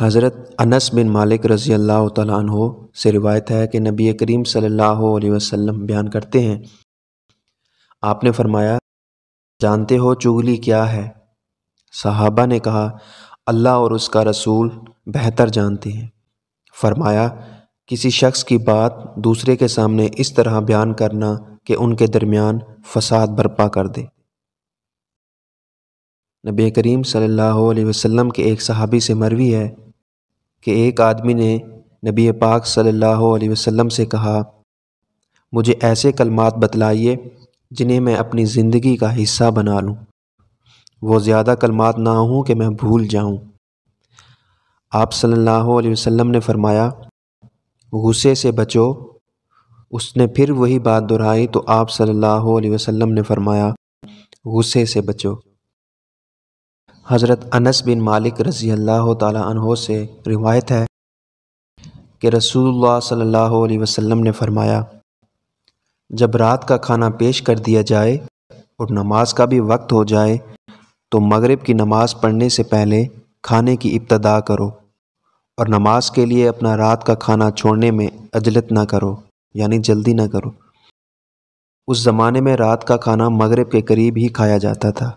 हज़रत अनस बिन मालिक रज़ी अल्लाह तहो से रिवायत है कि नबी करीम सल्लल्लाहु अलैहि वसल्लम बयान करते हैं आपने फरमाया जानते हो चुगली क्या है साहबा ने कहा अल्लाह और उसका रसूल बेहतर जानते हैं फरमाया किसी शख्स की बात दूसरे के सामने इस तरह बयान करना कि उनके दरमियान फसाद बरपा कर दे नबी करीम सल्लल्लाहु अलैहि वसल्लम के एक सहाबी से मरवी है कि एक आदमी ने नबी पाक सल्लल्लाहु अलैहि वसल्लम से कहा मुझे ऐसे कलमात बतलाइए जिन्हें मैं अपनी ज़िंदगी का हिस्सा बना लूँ वो ज़्यादा कलमात ना हों कि मैं भूल जाऊँ आप सल्लल्लाहु अलैहि वसल्लम ने फरमाया गुस्से से बचो उसने फिर वही बात दोहराई तो आप सल्लल्लाहु अलैहि वसल्लम ने फरमाया गुस्से से बचो हज़रत अनस बिन मालिक रज़ी अल्लाह तहों से रिवायत है कि रसूलुल्लाह सल्लल्लाहु अलैहि वसल्लम ने फ़रमाया जब रात का खाना पेश कर दिया जाए और नमाज का भी वक्त हो जाए तो मगरिब की नमाज़ पढ़ने से पहले खाने की इब्तदा करो और नमाज के लिए अपना रात का खाना छोड़ने में अजलत ना करो यानी जल्दी ना करो उस ज़माने में रात का खाना मगरिब के करीब ही खाया जाता था